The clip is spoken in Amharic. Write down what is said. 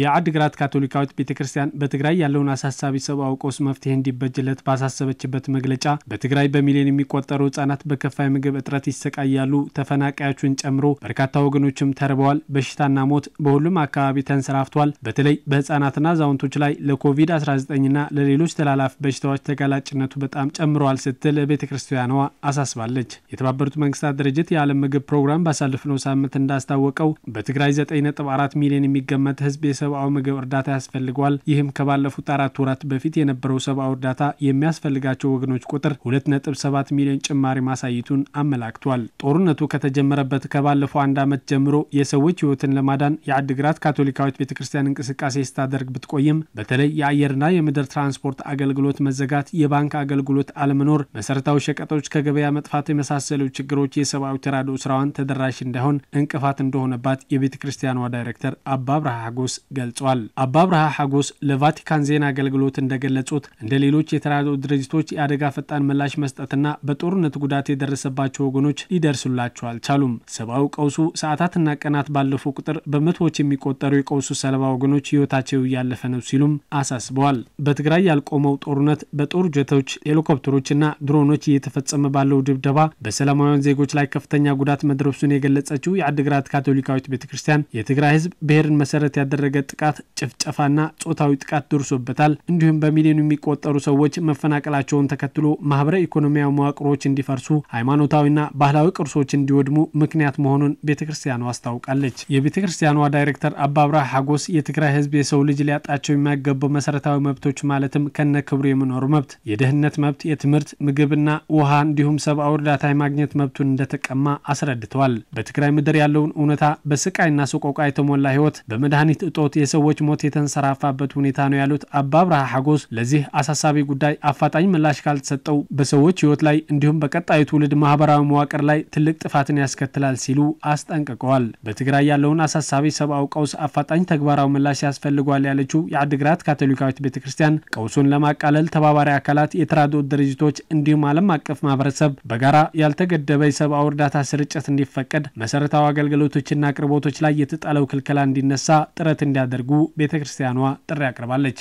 የአድግራት ካቶሊካዊት ቤተ ክርስቲያን በትግራይ ያለውን አሳሳቢ ሰብአዊ ቀውስ መፍትሄ እንዲበጅለት ባሳሰበችበት መግለጫ በትግራይ በሚሊዮን የሚቆጠሩ ህጻናት በከፋ የምግብ እጥረት ይሰቃያሉ፣ ተፈናቃዮቹን ጨምሮ በርካታ ወገኖችም ተርበዋል። በሽታና ሞት በሁሉም አካባቢ ተንሰራፍቷል። በተለይ በህጻናትና አዛውንቶች ላይ ለኮቪድ-19ና ለሌሎች ተላላፊ በሽታዎች ተጋላጭነቱ በጣም ጨምረዋል ስትል ቤተ ክርስቲያኗ አሳስባለች። የተባበሩት መንግስታት ድርጅት የዓለም ምግብ ፕሮግራም ባሳለፍነው ሳምንት እንዳስታወቀው በትግራይ 9.4 ሚሊዮን የሚገመት ህዝብ የሰብአዊ ምግብ እርዳታ ያስፈልገዋል። ይህም ከባለፉት አራት ወራት በፊት የነበረው ሰብአዊ እርዳታ የሚያስፈልጋቸው ወገኖች ቁጥር 2.7 ሚሊዮን ጭማሪ ማሳየቱን አመላክቷል። ጦርነቱ ከተጀመረበት ከባለፈው አንድ ዓመት ጀምሮ የሰዎች ሕይወትን ለማዳን የአድግራት ካቶሊካዊት ቤተ ክርስቲያን እንቅስቃሴ ስታደርግ ብትቆይም በተለይ የአየርና የምድር ትራንስፖርት አገልግሎት መዘጋት፣ የባንክ አገልግሎት አለመኖር፣ መሰረታዊ ሸቀጦች ከገበያ መጥፋት የመሳሰሉ ችግሮች የሰብአዊ ተራድኦ ስራዋን ተደራሽ እንዳይሆን እንቅፋት እንደሆነባት የቤተ ክርስቲያኗ ዳይሬክተር አባ ብርሃ ሀጎስ ገልጿል። አባ አብርሃ ሐጎስ ለቫቲካን ዜና አገልግሎት እንደገለጹት እንደ ሌሎች የተራድኦ ድርጅቶች የአደጋ ፈጣን ምላሽ መስጠትና በጦርነት ጉዳት የደረሰባቸው ወገኖች ሊደርሱላቸው አልቻሉም። ሰብአዊ ቀውሱ ሰዓታትና ቀናት ባለፉ ቁጥር በመቶዎች የሚቆጠሩ የቀውሱ ሰለባ ወገኖች ሕይወታቸው እያለፈ ነው ሲሉም አሳስበዋል። በትግራይ ያልቆመው ጦርነት በጦር ጀቶች፣ ሄሊኮፕተሮችና ድሮኖች እየተፈጸመ ባለው ድብደባ በሰላማውያን ዜጎች ላይ ከፍተኛ ጉዳት መድረሱን የገለጸችው የአድግራት ካቶሊካዊት ቤተ ክርስቲያን የትግራይ ሕዝብ ብሔርን መሰረት ያደረገ ያልተደረገ ጥቃት፣ ጭፍጨፋና ጾታዊ ጥቃት ደርሶበታል። እንዲሁም በሚሊዮን የሚቆጠሩ ሰዎች መፈናቀላቸውን ተከትሎ ማህበረ ኢኮኖሚያዊ መዋቅሮች እንዲፈርሱ፣ ሃይማኖታዊና ባህላዊ ቅርሶች እንዲወድሙ ምክንያት መሆኑን ቤተ ክርስቲያኗ አስታውቃለች። የቤተ ክርስቲያኗ ዳይሬክተር አባብራ ሀጎስ የትግራይ ህዝብ የሰው ልጅ ሊያጣቸው የሚያገቡ መሰረታዊ መብቶች ማለትም ከነ ክብሩ የመኖሩ መብት፣ የደህንነት መብት፣ የትምህርት ምግብና ውሃ እንዲሁም ሰብአዊ እርዳታ የማግኘት መብቱን እንደተቀማ አስረድተዋል። በትግራይ ምድር ያለውን እውነታ በስቃይና ሰቆቃ የተሞላ ህይወት በመድኃኒት እጦ ሞት የሰዎች ሞት የተንሰራፋበት ሁኔታ ነው ያሉት አባ ብርሃ ሐጎስ ለዚህ አሳሳቢ ጉዳይ አፋጣኝ ምላሽ ካልተሰጠው በሰዎች ሕይወት ላይ እንዲሁም በቀጣዩ ትውልድ ማህበራዊ መዋቅር ላይ ትልቅ ጥፋትን ያስከትላል ሲሉ አስጠንቅቀዋል። በትግራይ ያለውን አሳሳቢ ሰብአዊ ቀውስ አፋጣኝ ተግባራዊ ምላሽ ያስፈልጓል ያለችው የአድግራት ካቶሊካዊት ቤተ ክርስቲያን ቀውሱን ለማቃለል ተባባሪ አካላት፣ የተራድኦ ድርጅቶች እንዲሁም ዓለም አቀፍ ማህበረሰብ በጋራ ያልተገደበ የሰብአዊ እርዳታ ስርጭት እንዲፈቀድ መሰረታዊ አገልግሎቶችና አቅርቦቶች ላይ የተጣለው ክልከላ እንዲነሳ ጥረት እንዲ እንዲያደርጉ ቤተ ክርስቲያኗ ጥሪ አቅርባለች።